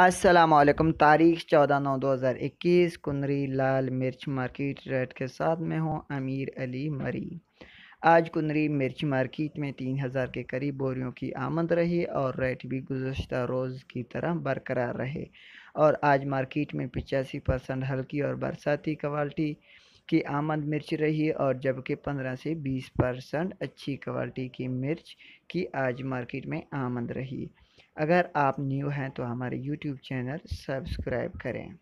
असलम तारीख चौदह नौ दो हज़ार इक्कीस कुनरी लाल मिर्च मार्केट रेट के साथ में हूँ अमीर अली मरी आज कुनरी मिर्च मार्केट में तीन हज़ार के करीब बोरियों की आमद रही और रेट भी गुजशत रोज़ की तरह बरकरार रहे और आज मार्केट में पचासी परसेंट हल्की और बरसाती क्वालिटी की आमद मिर्च रही और जबकि 15 से 20 परसेंट अच्छी क्वालिटी की मिर्च की आज मार्केट में आमद रही अगर आप न्यू हैं तो हमारे यूट्यूब चैनल सब्सक्राइब करें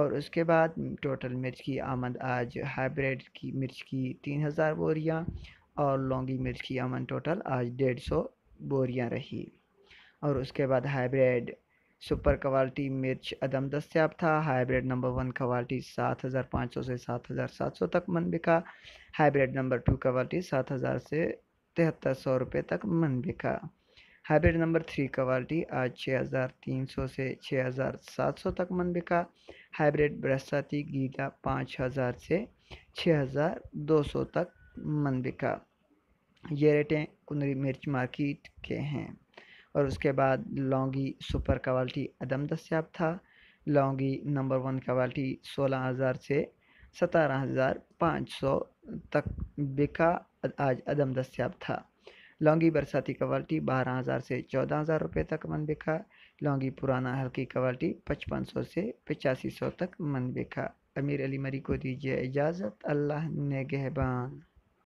और उसके बाद टोटल मिर्च की आमद आज हाइब्रिड की मिर्च की तीन हज़ार बोरियाँ और लौंगी मिर्च की आमद टोटल आज डेढ़ सौ बोरियाँ रही और उसके बाद हाइब्रिड सुपर क्वालिटी मिर्च अदम दस्याब था हाइब्रिड नंबर वन क्वालिटी सात हज़ार पाँच सौ से सात हज़ार सात सौ तक मन बिका हाइब्रिड नंबर टू क्वालिटी सात हज़ार से तिहत्तर सौ रुपये तक मन बिका हाइब्रिड नंबर थ्री क्वालिटी आज छः हज़ार तीन सौ से छः हज़ार सात सौ तक मन बिका हाइब्रिड बरसाती गीता पाँच हज़ार से छः हज़ार दो सौ तक मन बिका ये रेटें कुंदरी मिर्च मार्केट के हैं और उसके बाद लौंगी सुपर क्वालिटी अदम दस्याब था लौंगी नंबर वन क्वालिटी सोलह हज़ार से सतारह हज़ार पाँच सौ तक बिका आज अदम दस्याब था लौंगी बरसाती क्वालिटी बारह हज़ार से चौदह हज़ार रुपये तक मन बिका लौंगी पुराना हल्की क्वालिटी पचपन सौ से पचासी सौ तक मन बिका अमीर अली मरी को दीजिए इजाज़त अल्लाह ने गहबान